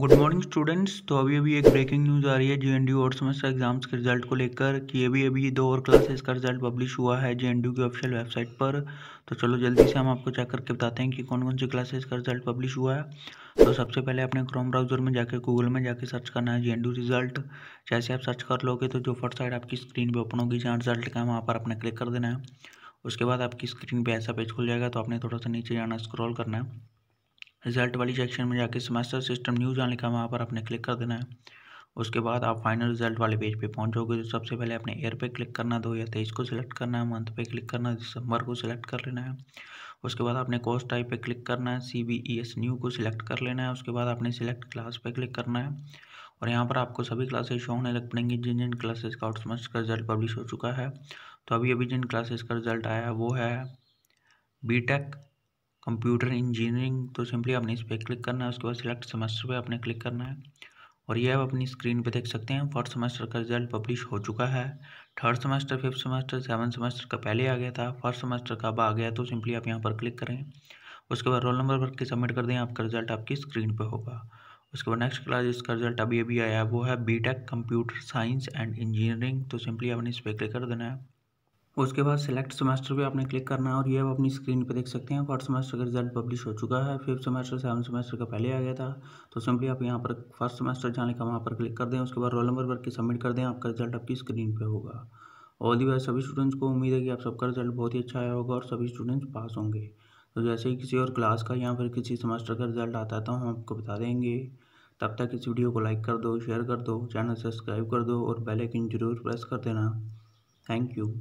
good morning students तो अभी अभी एक ब्रेकिंग न्यूज़ आ रही है जे एन और सेमेस्टर एग्जाम्स के रिजल्ट को लेकर कि अभी अभी दो और क्लासेस का रिजल्ट पब्लिश हुआ है जे एन की ऑफिशियल वेबसाइट पर तो चलो जल्दी से हम आपको चेक करके बताते हैं कि कौन कौन सी क्लासेस का रिजल्ट पब्लिश हुआ है तो सबसे पहले अपने क्रोम ब्राउज़र में जाकर गूगल में जाकर सर्च करना है जे एन रिजल्ट जैसे आप सर्च कर लोगे तो जो फर्स्ट साइड आपकी स्क्रीन पर ओपन होगी जहाँ रिजल्ट का वहाँ पर आपने क्लिक कर देना है उसके बाद आपकी स्क्रीन पर ऐसा पेज खुल जाएगा तो आपने थोड़ा सा नीचे जाना स्क्रॉल करना है रिजल्ट वाली सेक्शन में जाके सेमेस्टर सिस्टम न्यूज आने का वहाँ पर आपने क्लिक कर देना है उसके बाद आप फाइनल रिजल्ट वाले पेज पे जाओगे तो सबसे पहले अपने ईयर पे क्लिक करना दो या तेईस को सिलेक्ट करना है मंथ पे क्लिक करना है दिसंबर को सिलेक्ट कर लेना है उसके बाद आपने कोर्स टाइप पे क्लिक करना है C B E S new को सिलेक्ट कर लेना है उसके बाद आपने सिलेक्ट क्लास पे क्लिक करना है और यहाँ पर आपको सभी क्लासेस शो होने लग पड़ेंगी जिन जिन क्लासेस का सेमेस्टर का रिजल्ट पब्लिश हो चुका है तो अभी अभी जिन क्लासेस का रिजल्ट आया है वो है बी टेक कंप्यूटर इंजीनियरिंग तो सिंपली आपने इस पर क्लिक करना है उसके बाद सिलेक्ट सेमेस्टर पे आपने क्लिक करना है और ये आप अपनी स्क्रीन पे देख सकते हैं फर्स्ट सेमेस्टर का रिजल्ट पब्लिश हो चुका है third semester fifth semester seven semester का पहले आ गया था फर्स्ट सेमेस्टर का अब आ गया तो सिंपली आप यहाँ पर क्लिक करें उसके बाद रोल नंबर भर के सबमिट कर दें आपका रिजल्ट आपकी स्क्रीन पर होगा उसके बाद नेक्स्ट क्लास जिसका रिजल्ट अभी अभी आया वो है B tech computer science and engineering तो सिंपली आपने इस पर क्लिक कर देना है उसके बाद सेलेक्ट सेमेस्टर पे आपने क्लिक करना है और ये आप अपनी स्क्रीन पे देख सकते हैं फर्स्ट सेमेस्टर का रिजल्ट पब्लिश हो चुका है फिफ्थ सेमेस्टर सेवन सेमेस्टर का पहले आ गया था तो सिंपली आप यहाँ पर फर्स्ट सेमेस्टर जहाँ लिखा वहाँ पर क्लिक कर दें उसके बाद रोल नंबर भर के सबमिट कर दें आपका रिजल्ट आपकी स्क्रीन पर होगा और दी सभी स्टूडेंट्स को उम्मीद है कि आप सबका रिजल्ट बहुत ही अच्छा आया होगा और सभी स्टूडेंट्स पास होंगे तो जैसे ही किसी और क्लास का या फिर किसी सेमेस्टर का रिजल्ट आता है तो हम आपको बता देंगे तब तक इस वीडियो को लाइक कर दो शेयर कर दो चैनल सब्सक्राइब कर दो और बेल आइकन जरूर प्रेस कर देना थैंक यू